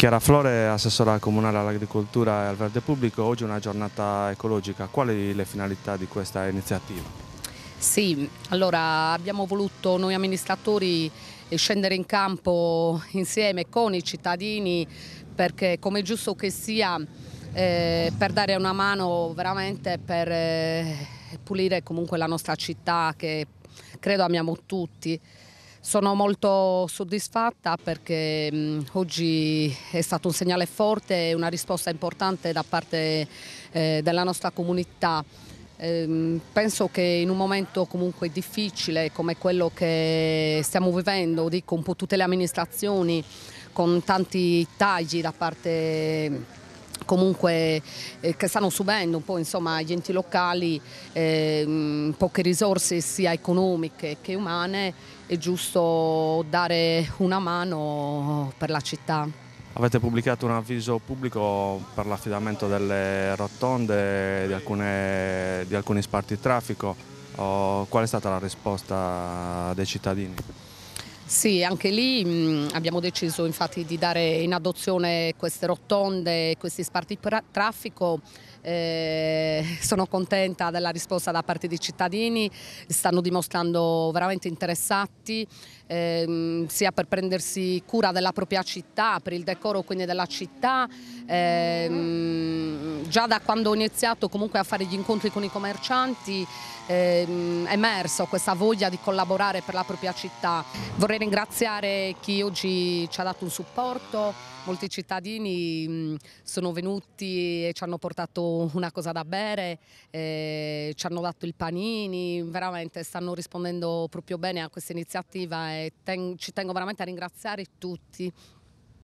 Chiara Flore, assessora comunale all'agricoltura e al verde pubblico, oggi è una giornata ecologica, quali le finalità di questa iniziativa? Sì, allora abbiamo voluto noi amministratori eh, scendere in campo insieme con i cittadini perché come è giusto che sia eh, per dare una mano veramente per eh, pulire comunque la nostra città che credo amiamo tutti. Sono molto soddisfatta perché mh, oggi è stato un segnale forte e una risposta importante da parte eh, della nostra comunità. Ehm, penso che in un momento comunque difficile come quello che stiamo vivendo, dico un po' tutte le amministrazioni con tanti tagli da parte comunque eh, che stanno subendo un po' insomma gli enti locali eh, poche risorse sia economiche che umane è giusto dare una mano per la città. Avete pubblicato un avviso pubblico per l'affidamento delle rotonde, di, alcune, di alcuni sparti di traffico. Oh, qual è stata la risposta dei cittadini? Sì, anche lì mh, mm, abbiamo deciso infatti di dare in adozione queste rotonde, e questi sparti traffico. Eh, sono contenta della risposta da parte dei cittadini, stanno dimostrando veramente interessati ehm, sia per prendersi cura della propria città, per il decoro quindi della città. Ehm, già da quando ho iniziato comunque a fare gli incontri con i commercianti ehm, è emerso questa voglia di collaborare per la propria città. Vorrei ringraziare chi oggi ci ha dato un supporto, molti cittadini mm, sono venuti e ci hanno portato una cosa da bere, eh, ci hanno dato il panini, veramente stanno rispondendo proprio bene a questa iniziativa e ten ci tengo veramente a ringraziare tutti.